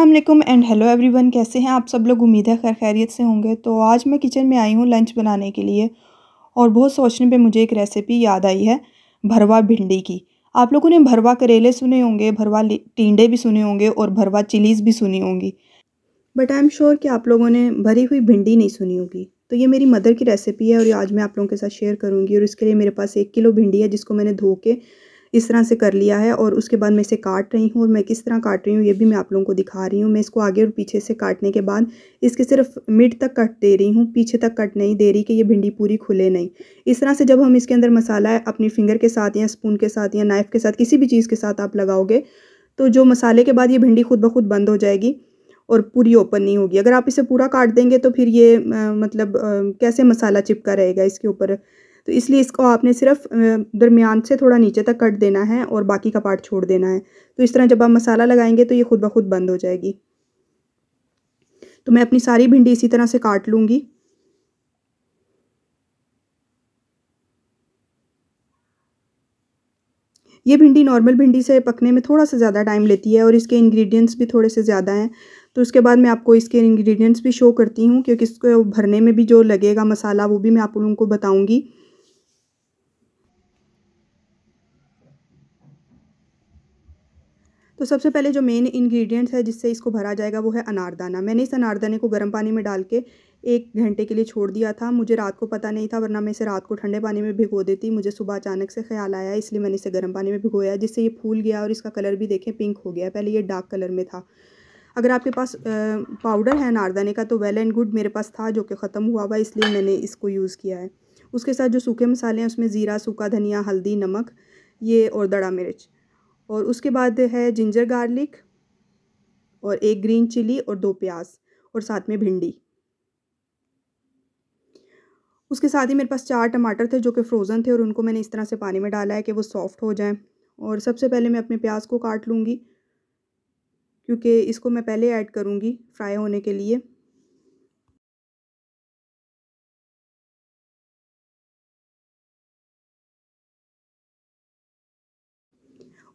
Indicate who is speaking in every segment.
Speaker 1: Aslam and hello everyone कैसे हैं आप सब लोग उम्मीद है खैर खैरियत से होंगे तो आज मैं किचन में आई हूँ लंच बनाने के लिए और बहुत सोचने पे मुझे एक रेसिपी याद आई है भरवा भिंडी की आप लोगों ने भरवा करेले सुने होंगे भरवा टींडे भी सुने होंगे और भरवा चिलीज़ भी सुनी होंगी बट आई एम श्योर कि आप लोगों ने भरी हुई भिंडी नहीं सुनी होगी तो ये मेरी मदर की रेसिपी है और आज मैं आप लोगों के साथ शेयर करूँगी और इसके लिए मेरे पास एक किलो भिंडी है जिसको मैंने धो के इस तरह से कर लिया है और उसके बाद मैं इसे काट रही हूँ और मैं किस तरह काट रही हूँ ये भी मैं आप लोगों को दिखा रही हूँ मैं इसको आगे और पीछे से काटने के बाद इसके सिर्फ मिड तक कट दे रही हूँ पीछे तक कट नहीं दे रही कि ये भिंडी पूरी खुले नहीं इस तरह से जब हम इसके अंदर मसाला अपनी फिंगर के साथ या स्पून के साथ या नाइफ़ के साथ किसी भी चीज़ के साथ आप लगाओगे तो जो मसाले के बाद ये भिंडी खुद ब खुद बंद हो जाएगी और पूरी ओपन नहीं होगी अगर आप इसे पूरा काट देंगे तो फिर ये आ, मतलब आ, कैसे मसाला चिपका रहेगा इसके ऊपर तो इसलिए इसको आपने सिर्फ दरमियान से थोड़ा नीचे तक कट देना है और बाकी का पार्ट छोड़ देना है तो इस तरह जब आप मसाला लगाएंगे तो ये खुद ब खुद बंद हो जाएगी तो मैं अपनी सारी भिंडी इसी तरह से काट लूँगी ये भिंडी नॉर्मल भिंडी से पकने में थोड़ा सा ज़्यादा टाइम लेती है और इसके इंग्रेडिएंट्स भी थोड़े से ज़्यादा हैं तो उसके बाद मैं आपको इसके इंग्रेडिएंट्स भी शो करती हूँ क्योंकि इसको भरने में भी जो लगेगा मसाला वो भी मैं आप लोगों को बताऊँगी तो सबसे पहले जो मेन इंग्रेडिएंट्स है जिससे इसको भरा जाएगा वो है अनारदाना मैंने इस अनारदाने को गर्म पानी में डाल के एक घंटे के लिए छोड़ दिया था मुझे रात को पता नहीं था वरना मैं इसे रात को ठंडे पानी में भिगो देती मुझे सुबह अचानक से ख्याल आया इसलिए मैंने इसे गर्म पानी में भिगोया जिससे ये फूल गया और इसका कलर भी देखें पिंक हो गया पहले ये डार्क कलर में था अगर आपके पास पाउडर है अनारदाने का तो वेल एंड गुड मेरे पास था जो कि ख़त्म हुआ हुआ इसलिए मैंने इसको यूज़ किया है उसके साथ जो सूखे मसाले हैं उसमें ज़ीरा सूखा धनिया हल्दी नमक ये और दड़ा मिर्च और उसके बाद है जिंजर गार्लिक और एक ग्रीन चिली और दो प्याज और साथ में भिंडी उसके साथ ही मेरे पास चार टमाटर थे जो कि फ्रोज़न थे और उनको मैंने इस तरह से पानी में डाला है कि वो सॉफ़्ट हो जाएं और सबसे पहले मैं अपने प्याज को काट लूँगी क्योंकि इसको मैं पहले ऐड करूँगी फ्राई होने के लिए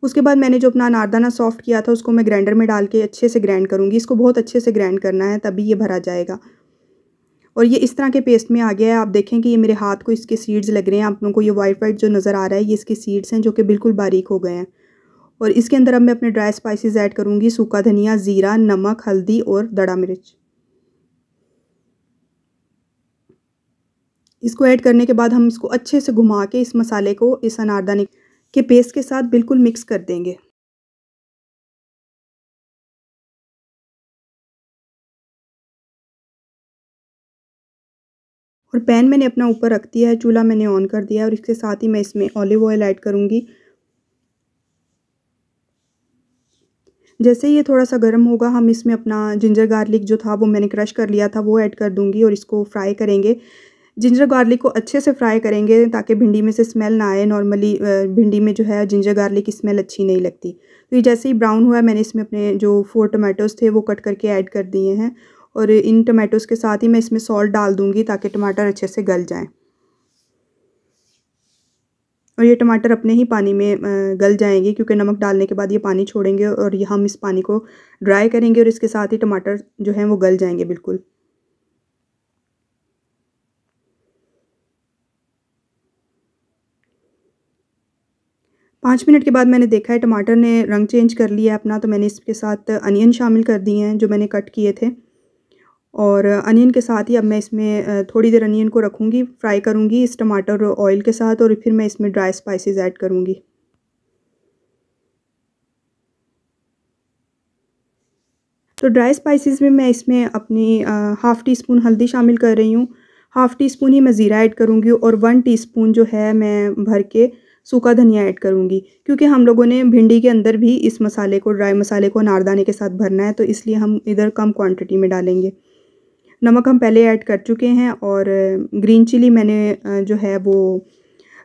Speaker 1: उसके बाद मैंने जो अपना अनारदाना सॉफ्ट किया था उसको मैं ग्राइंडर में डाल के अच्छे से ग्राइंड करूँगी इसको बहुत अच्छे से ग्राइंड करना है तभी ये भरा जाएगा और ये इस तरह के पेस्ट में आ गया है आप देखें कि ये मेरे हाथ को इसके सीड्स लग रहे हैं आप लोगों को ये वाइट वाइट जो नज़र आ रहा है ये इसके सीड्स हैं जो कि बिल्कुल बारीक हो गए हैं और इसके अंदर अब मैं अपने ड्राई स्पाइसेस ऐड करूँगी सूखा धनिया ज़ीरा नमक हल्दी और दड़ा मिर्च इसको ऐड करने के बाद हम इसको अच्छे से घुमा के इस मसाले को इस अनारदाने के पेस्ट के साथ बिल्कुल मिक्स कर देंगे और पैन मैंने अपना ऊपर रख दिया है चूल्हा मैंने ऑन कर दिया है और इसके साथ ही मैं इसमें ऑलिव ऑयल ऐड करूंगी जैसे ये थोड़ा सा गर्म होगा हम इसमें अपना जिंजर गार्लिक जो था वो मैंने क्रश कर लिया था वो ऐड कर दूंगी और इसको फ्राई करेंगे जिंजर गार्लिक को अच्छे से फ्राई करेंगे ताकि भिंडी में से स्मेल ना आए नॉर्मली भिंडी में जो है जिंजर गार्लिक की स्मेल अच्छी नहीं लगती तो ये जैसे ही ब्राउन हुआ मैंने इसमें अपने जो फोर टमाटोज़ थे वो कट करके ऐड कर दिए हैं और इन टमाटोज़ के साथ ही मैं इसमें सॉल्ट डाल दूँगी ताकि टमाटर अच्छे से गल जाएँ और ये टमाटर अपने ही पानी में गल जाएंगे क्योंकि नमक डालने के बाद ये पानी छोड़ेंगे और ये हम इस पानी को ड्राई करेंगे और इसके साथ ही टमाटर जो हैं वो गल जाएंगे बिल्कुल पाँच मिनट के बाद मैंने देखा है टमाटर ने रंग चेंज कर लिया है अपना तो मैंने इसके साथ अनियन शामिल कर दिए हैं जो मैंने कट किए थे और अनियन के साथ ही अब मैं इसमें थोड़ी देर अनियन को रखूँगी फ्राई करूँगी इस टमाटर ऑयल के साथ और फिर मैं इसमें ड्राई स्पाइसेस ऐड करूँगी तो ड्राई स्पाइसेस में मैं इसमें अपनी हाफ़ टी स्पून हल्दी शामिल कर रही हूँ हाफ़ टी स्पून ही मैं ज़ीरा ऐड करूँगी और वन स्पून जो है मैं भर के सूखा धनिया ऐड करूँगी क्योंकि हम लोगों ने भिंडी के अंदर भी इस मसाले को ड्राई मसाले को नारदाने के साथ भरना है तो इसलिए हम इधर कम क्वांटिटी में डालेंगे नमक हम पहले ऐड कर चुके हैं और ग्रीन चिली मैंने जो है वो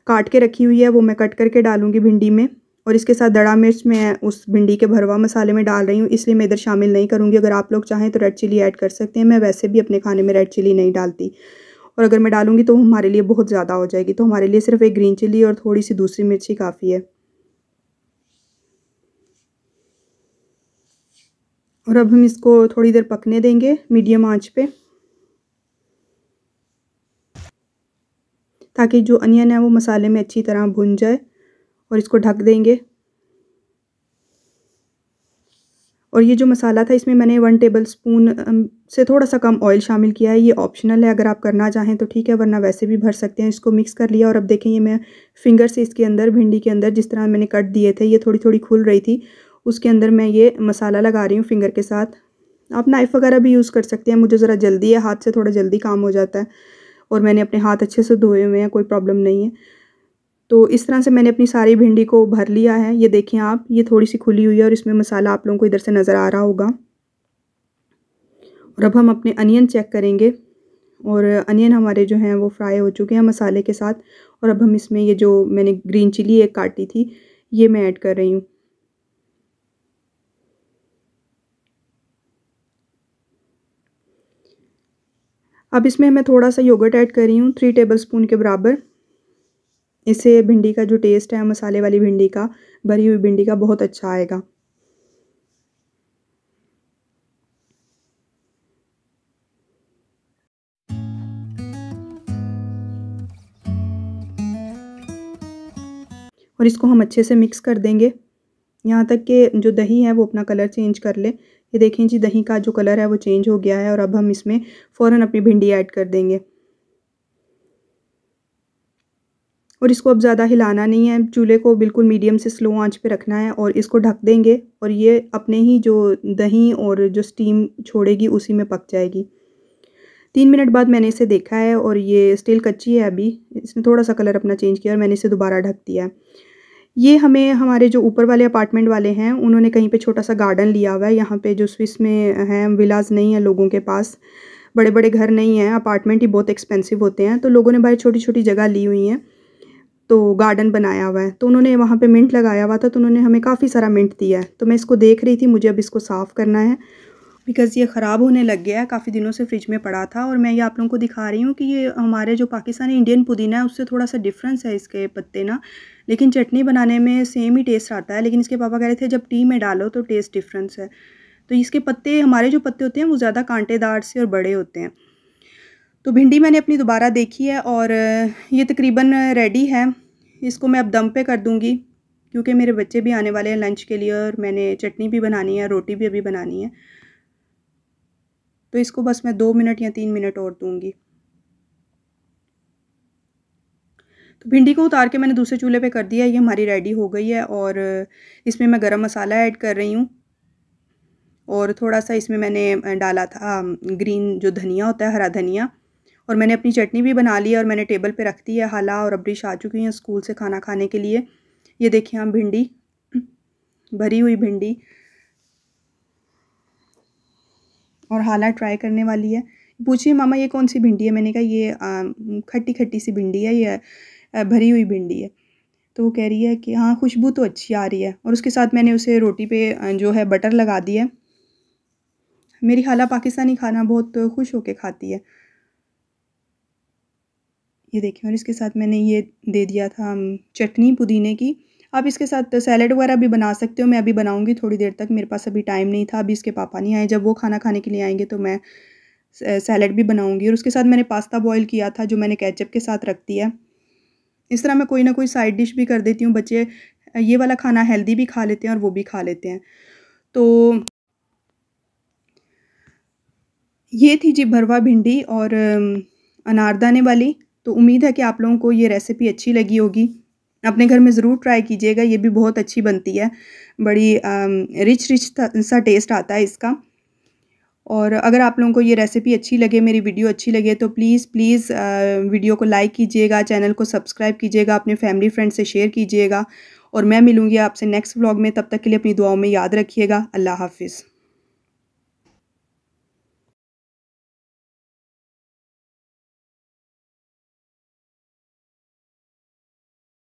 Speaker 1: काट के रखी हुई है वो मैं कट करके डालूँगी भिंडी में और इसके साथ दड़ा मिर्च मैं उस भिंडी के भरवा मसाले में डाल रही हूँ इसलिए मैं इधर शामिल नहीं करूँगी अगर आप लोग चाहें तो रेड चिली ऐड कर सकते हैं मैं वैसे भी अपने खाने में रेड चिली नहीं डालती और अगर मैं डालूँगी तो हमारे लिए बहुत ज़्यादा हो जाएगी तो हमारे लिए सिर्फ एक ग्रीन चिली और थोड़ी सी दूसरी मिर्ची काफ़ी है और अब हम इसको थोड़ी देर पकने देंगे मीडियम आंच पे ताकि जो अनियन है वो मसाले में अच्छी तरह भुन जाए और इसको ढक देंगे और ये जो मसाला था इसमें मैंने वन टेबल स्पून से थोड़ा सा कम ऑयल शामिल किया है ये ऑप्शनल है अगर आप करना चाहें तो ठीक है वरना वैसे भी भर सकते हैं इसको मिक्स कर लिया और अब देखें ये मैं फिंगर से इसके अंदर भिंडी के अंदर जिस तरह मैंने कट दिए थे ये थोड़ी थोड़ी खुल रही थी उसके अंदर मैं ये मसाला लगा रही हूँ फिंगर के साथ आप नाइफ़ वगैरह भी यूज़ कर सकते हैं मुझे ज़रा जल्दी है हाथ से थोड़ा जल्दी काम हो जाता है और मैंने अपने हाथ अच्छे से धोए हुए हैं कोई प्रॉब्लम नहीं है तो इस तरह से मैंने अपनी सारी भिंडी को भर लिया है ये देखें आप ये थोड़ी सी खुली हुई है और इसमें मसाला आप लोगों को इधर से नज़र आ रहा होगा और अब हम अपने अनियन चेक करेंगे और अनियन हमारे जो हैं वो फ्राई हो चुके हैं मसाले के साथ और अब हम इसमें ये जो मैंने ग्रीन चिली एक काटी थी ये मैं ऐड कर रही हूँ अब इसमें मैं थोड़ा सा योगर्ट ऐड कर रही हूँ थ्री टेबल स्पून के बराबर इससे भिंडी का जो टेस्ट है मसाले वाली भिंडी का भरी हुई भिंडी का बहुत अच्छा आएगा और इसको हम अच्छे से मिक्स कर देंगे यहाँ तक कि जो दही है वो अपना कलर चेंज कर ले ये देखें जी दही का जो कलर है वो चेंज हो गया है और अब हम इसमें फ़ौर अपनी भिंडी ऐड कर देंगे और इसको अब ज़्यादा हिलाना नहीं है चूल्हे को बिल्कुल मीडियम से स्लो आंच पे रखना है और इसको ढक देंगे और ये अपने ही जो दही और जो स्टीम छोड़ेगी उसी में पक जाएगी तीन मिनट बाद मैंने इसे देखा है और ये स्टील कच्ची है अभी इसने थोड़ा सा कलर अपना चेंज किया और मैंने इसे दोबारा ढक दिया है ये हमें हमारे जो ऊपर वाले अपार्टमेंट वाले हैं उन्होंने कहीं पे छोटा सा गार्डन लिया हुआ है यहाँ पे जो स्विस में हैं विलाज नहीं है लोगों के पास बड़े बड़े घर नहीं हैं अपार्टमेंट ही बहुत एक्सपेंसिव होते हैं तो लोगों ने भाई छोटी छोटी जगह ली हुई हैं तो गार्डन बनाया हुआ है तो उन्होंने वहाँ पर मिंट लगाया हुआ था तो उन्होंने हमें काफ़ी सारा मिंट दिया है तो मैं इसको देख रही थी मुझे अब इसको साफ़ करना है बिकॉज़ ये ख़राब होने लग गया है काफ़ी दिनों से फ्रिज में पड़ा था और मैं ये आप लोगों को दिखा रही हूँ कि ये हमारे जो पाकिस्तानी इंडियन पुदीना है उससे थोड़ा सा डिफरेंस है इसके पत्ते ना लेकिन चटनी बनाने में सेम ही टेस्ट आता है लेकिन इसके पापा कह रहे थे जब टी में डालो तो टेस्ट डिफरेंस है तो इसके पत्ते हमारे जो पत्ते होते हैं वो ज़्यादा कांटेदार से और बड़े होते हैं तो भिंडी मैंने अपनी दोबारा देखी है और ये तकरीबन रेडी है इसको मैं अब दम पे कर दूँगी क्योंकि मेरे बच्चे भी आने वाले हैं लंच के लिए और मैंने चटनी भी बनानी है रोटी भी अभी बनानी है तो इसको बस मैं दो मिनट या तीन मिनट और दूँगी तो भिंडी को उतार के मैंने दूसरे चूल्हे पे कर दिया ये हमारी रेडी हो गई है और इसमें मैं गरम मसाला ऐड कर रही हूँ और थोड़ा सा इसमें मैंने डाला था ग्रीन जो धनिया होता है हरा धनिया और मैंने अपनी चटनी भी बना ली और मैंने टेबल पर रख दी है हाला और अबरिश आ चुकी हैं स्कूल से खाना खाने के लिए ये देखिए हम भिंडी भरी हुई भिंडी और हाला ट्राई करने वाली है पूछिए मामा ये कौन सी भिंडी है मैंने कहा ये खट्टी खट्टी सी भिंडी है ये भरी हुई भिंडी है तो वो कह रही है कि हाँ खुशबू तो अच्छी आ रही है और उसके साथ मैंने उसे रोटी पे जो है बटर लगा दी है मेरी खाला पाकिस्तानी खाना बहुत खुश होके खाती है ये देखिए और इसके साथ मैंने ये दे दिया था चटनी पुदीने की आप इसके साथ सैलड वगैरह भी बना सकते हो मैं अभी बनाऊंगी थोड़ी देर तक मेरे पास अभी टाइम नहीं था अभी इसके पापा नहीं आए जब वो खाना खाने के लिए आएंगे तो मैं सैलड भी बनाऊंगी और उसके साथ मैंने पास्ता बॉईल किया था जो मैंने कैचअप के साथ रख दिया है इस तरह मैं कोई ना कोई साइड डिश भी कर देती हूँ बच्चे ये वाला खाना हेल्दी भी खा लेते हैं और वो भी खा लेते हैं तो ये थी जी भरवा भिंडी और अनारदाने वाली तो उम्मीद है कि आप लोगों को ये रेसिपी अच्छी लगी होगी अपने घर में ज़रूर ट्राई कीजिएगा ये भी बहुत अच्छी बनती है बड़ी रिच रिच सा टेस्ट आता है इसका और अगर आप लोगों को ये रेसिपी अच्छी लगे मेरी वीडियो अच्छी लगे तो प्लीज़ प्लीज़ वीडियो को लाइक कीजिएगा चैनल को सब्सक्राइब कीजिएगा अपने फैमिली फ्रेंड से शेयर कीजिएगा और मैं मिलूँगी आपसे नेक्स्ट व्लॉग में तब तक के लिए अपनी दुआओं में याद रखिएगा अल्लाह हाफिज़